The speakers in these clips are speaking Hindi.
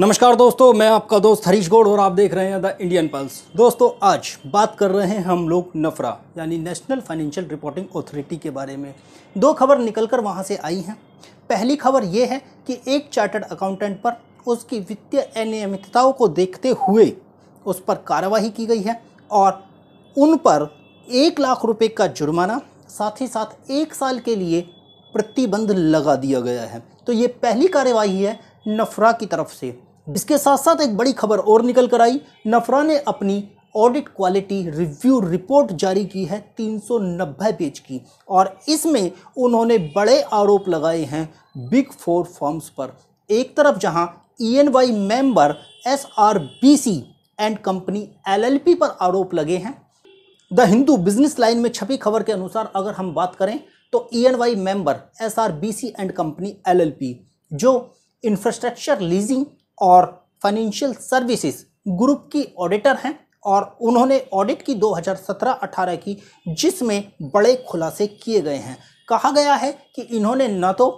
नमस्कार दोस्तों मैं आपका दोस्त हरीश गौड़ और आप देख रहे हैं द इंडियन पल्स दोस्तों आज बात कर रहे हैं हम लोग नफरा यानी नेशनल फाइनेंशियल रिपोर्टिंग अथॉरिटी के बारे में दो खबर निकलकर वहां से आई हैं पहली खबर ये है कि एक चार्टर्ड अकाउंटेंट पर उसकी वित्तीय अनियमितताओं को देखते हुए उस पर कार्रवाई की गई है और उन पर एक लाख रुपये का जुर्माना साथ ही साथ एक साल के लिए प्रतिबंध लगा दिया गया है तो ये पहली कार्यवाही है नफरा की तरफ से इसके साथ साथ एक बड़ी खबर और निकल कर आई नफरा ने अपनी ऑडिट क्वालिटी रिव्यू रिपोर्ट जारी की है 390 पेज की और इसमें उन्होंने बड़े आरोप लगाए हैं बिग फोर फॉर्म्स पर एक तरफ जहां ENY member SRBC and company LLP पर आरोप लगे हैं द हिंदू बिजनेस लाइन में छपी खबर के अनुसार अगर हम बात करें तो E N Y member S R B C and company L L P जो इंफ्रास्ट्रक्चर लीजिंग और फाइनेंशियल सर्विसेज ग्रुप की ऑडिटर हैं और उन्होंने ऑडिट की 2017-18 की जिसमें बड़े खुलासे किए गए हैं कहा गया है कि इन्होंने न तो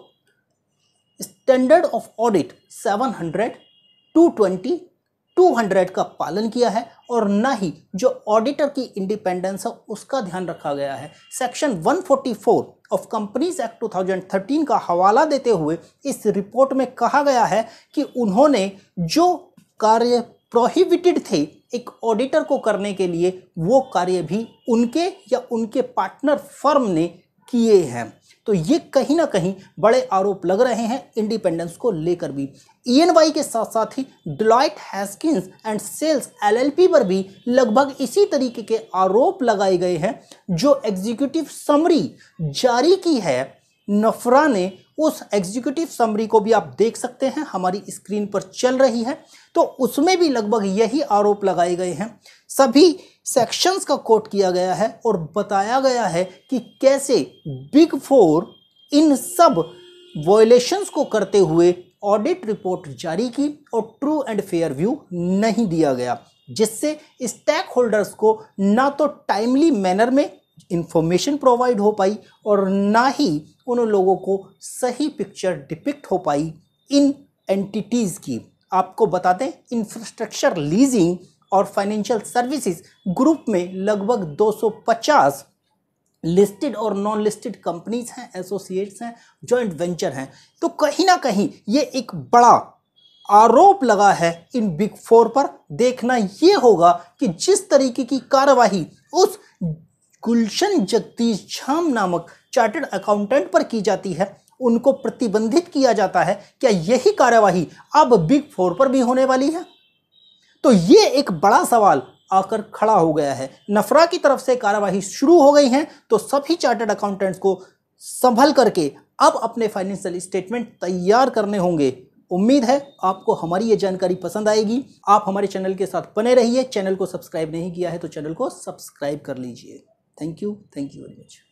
स्टैंडर्ड ऑफ ऑडिट 700, 220, 200 का पालन किया है और न ही जो ऑडिटर की इंडिपेंडेंस है उसका ध्यान रखा गया है सेक्शन 144 ऑफ कंपनीज एक्ट 2013 का हवाला देते हुए इस रिपोर्ट में कहा गया है कि उन्होंने जो कार्य प्रोहिबिटेड थे एक ऑडिटर को करने के लिए वो कार्य भी उनके या उनके पार्टनर फर्म ने किए हैं तो ये कहीं ना कहीं बड़े आरोप लग रहे हैं इंडिपेंडेंस को लेकर भी ई e के साथ साथ ही Deloitte Haskins and Sells LLP पर भी लगभग इसी तरीके के आरोप लगाए गए हैं जो एग्जीक्यूटिव समरी जारी की है नफरा ने उस एग्जीक्यूटिव समरी को भी आप देख सकते हैं हमारी स्क्रीन पर चल रही है तो उसमें भी लगभग यही आरोप लगाए गए हैं सभी सेक्शंस का कोट किया गया है और बताया गया है कि कैसे बिग फोर इन सब वॉयलेशंस को करते हुए ऑडिट रिपोर्ट जारी की और ट्रू एंड फेयर व्यू नहीं दिया गया जिससे स्टैक होल्डर्स को ना तो टाइमली मैनर में इंफॉर्मेशन प्रोवाइड हो पाई और ना ही उन लोगों को सही पिक्चर डिपिक्ट हो पाई इन एंटिटीज़ की आपको बता दें इंफ्रास्ट्रक्चर लीजिंग और फाइनेंशियल सर्विसेज ग्रुप में लगभग 250 लिस्टेड और नॉन लिस्टेड कंपनीज हैं एसोसिएट्स हैं जॉइंट वेंचर हैं तो कहीं ना कहीं ये एक बड़ा आरोप लगा है इन बिग फोर पर देखना ये होगा कि जिस तरीके की कार्यवाही उस गुलशन जगदीश झाम नामक चार्टर्ड अकाउंटेंट पर की जाती है उनको प्रतिबंधित किया जाता है क्या यही कार्यवाही अब बिग फोर पर भी होने वाली है तो ये एक बड़ा सवाल आकर खड़ा हो गया है नफरा की तरफ से कार्यवाही शुरू हो गई है तो सभी चार्टर्ड अकाउंटेंट्स को संभल करके अब अपने फाइनेंशियल स्टेटमेंट तैयार करने होंगे उम्मीद है आपको हमारी ये जानकारी पसंद आएगी आप हमारे चैनल के साथ बने रहिए चैनल को सब्सक्राइब नहीं किया है तो चैनल को सब्सक्राइब कर लीजिए thank you thank you very much